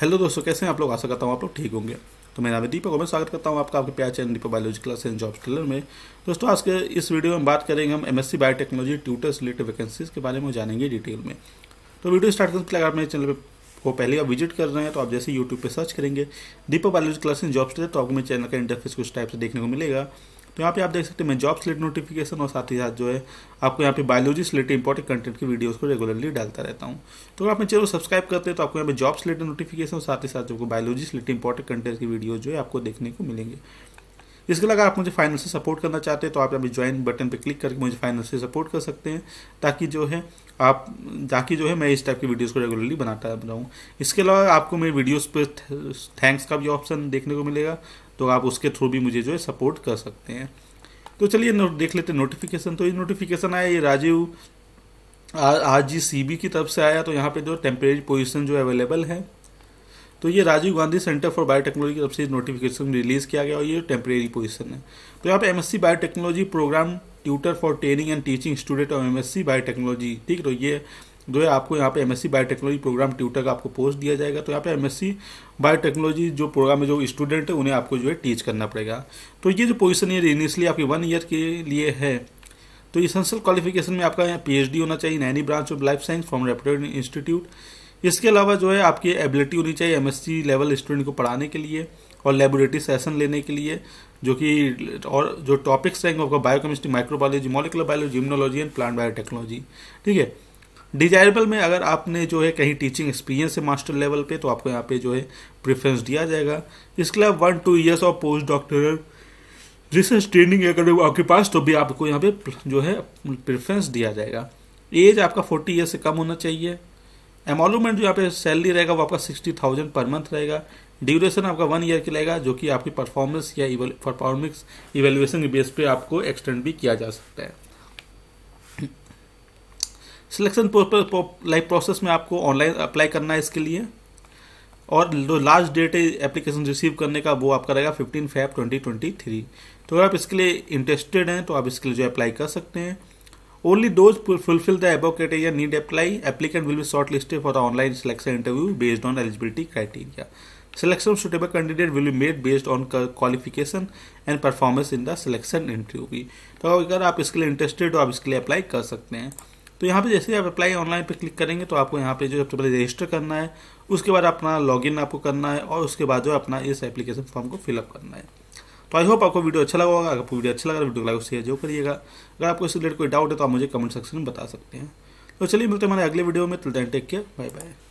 hello दोस्तों कैसे हैं आप लोग आशा करता हूँ आप लोग ठीक होंगे तो मेरा नाम दीपक और मैं स्वागत करता हूँ आपका आपके प्यार channel Deepak biology class and job trailer में दोस्तों आज के इस वीडियो में बात करेंगे हम MSc biotechnology tutors related vacancies के बारे में जानेंगे डिटेल में तो वीडियो स्टार्ट करने के लिए अगर मेरे चैनल पर को पहली बार विजिट कर रहे हैं तो आप जैसे यूट्यूब पर सर्च करेंगे Deepak biology class and job trailer तो आपको मेरे चैनल का इंटरफेस कुछ टाइप से देखने को मिलेगा तो यहाँ पे आप देख सकते हैं मैं जॉब स्लेट नोटिफिकेशन और साथ ही साथ जो है आपको यहाँ पे बायोलॉजी से रिलेटेड इंपॉर्टेंट कंटेंट की वीडियोस को रेगुलरली डालता रहता हूँ तो अगर आप मेरे चैनल सब्सक्राइब करते हैं तो आपको यहाँ पे जॉब से रिलेटेड नोटिफिकेशन और साथ ही साथ जो बायोलॉजी से इंपॉर्टेंट कंटेंट की वीडियो जो है आपको देखने को मिलेंगे इसके अलावा आप मुझे फाइनल से सपोर्ट करना चाहते हैं तो आप यहाँ पे ज्वाइन बटन पर क्लिक करके मुझे फाइनल से सपोर्ट कर सकते हैं ताकि जो है आप ताकि जो है मैं इस टाइप की वीडियोस को रेगुलरली बनाता रहूँ इसके अलावा आपको मेरे वीडियोस पे थैंक्स का भी ऑप्शन देखने को मिलेगा तो आप उसके थ्रू भी मुझे जो है सपोर्ट कर सकते हैं तो चलिए देख लेते हैं नोटिफिकेशन तो ये नोटिफिकेशन आया ये Rajiv R G C B की तरफ से आया तो यहाँ पे जो टेम्परेरी पोजिशन जो अवेलेबल है तो ये Rajiv Gandhi centre for biotechnology की तरफ से नोटिफिकेशन रिलीज़ किया गया और ये टेम्परेरी पोजिशन है तो यहाँ पे MSc biotechnology programme tutor for training and teaching student of MSc biotechnology ठीक है तो ये जो है आपको यहाँ पे एमएससी बायोटेक्नोलॉजी प्रोग्राम ट्यूटर का आपको पोस्ट दिया जाएगा तो यहाँ पे एमएससी बायोटेक्नोलॉजी जो प्रोग्राम में जो स्टूडेंट है उन्हें आपको जो है टीच करना पड़ेगा तो ये जो पोजिशन ये इनिशियली आपकी वन ईयर के लिए है तो इसल क्वालिफिकेशन में आपका यहाँ डी होना चाहिए नैनी branch of life science from reputed institute इसके अलावा जो है आपकी एबिलिटी होनी चाहिए एमएससी लेवल स्टूडेंट को पढ़ाने के लिए और लेबोरेटरी सेशन लेने के लिए जो कि और जो टॉपिक्स रहेंगे आपका biochemistry microbiology molecular biology immunology and plant biotechnology ठीक है डिजायरेबल में अगर आपने जो है कहीं टीचिंग एक्सपीरियंस है मास्टर लेवल पे तो आपको यहाँ पे जो है प्रेफरेंस दिया जाएगा इसके अलावा one two years of post doctor research training अगर आपके पास तो भी आपको यहाँ पे जो है प्रेफरेंस दिया जाएगा एज आपका फोर्टी ईयर से कम होना चाहिए एमोलूमेंट जो यहाँ पे सैलरी रहेगा वो आपका सिक्सटी थाउजेंड पर मंथ रहेगा ड्यूरेशन आपका वन ईयर की रहेगा जो कि आपकी परफॉर्मेंस या परफॉर्मेंस इवेल्युएशन के बेस पे आपको एक्सटेंड भी किया जा सकता है सिलेक्शन लाइक प्रोसेस में आपको ऑनलाइन अप्लाई करना है इसके लिए और जो लास्ट डेट है एप्लीकेशन रिसीव करने का वो आपका रहेगा fifteen Feb twenty twenty three तो अगर आप इसके लिए इंटरेस्टेड हैं तो आप इसके लिए जो अप्लाई कर सकते हैं only those fulfil the above criteria need apply applicant will be short listed for online selection interview based on eligibility criteria selection suitable candidate will be made based on qualification and performance in the selection interview भी तो अगर आप इसके लिए interested हो आप इसके लिए अप्लाई कर सकते हैं तो यहाँ पे जैसे आप अप्लाई ऑनलाइन पे क्लिक करेंगे तो आपको यहाँ पे जो सबसे पहले रजिस्टर करना है उसके बाद अपना लॉगिन आपको करना है और उसके बाद जो अपना इस एप्लीकेशन फॉर्म को फिलअप करना है तो आई होप आपको वीडियो अच्छा लगा होगा अगर आपको वीडियो अच्छा लगा वीडियो लाइक शेयर जो करिएगा अगर आपको इससे रिलेटेड कोई डाउट है तो आप मुझे कमेंट सेक्शन में बता सकते हैं तो चलिए मिलते हैं हमारे अगले वीडियो में तिल टेक केयर बाय बाय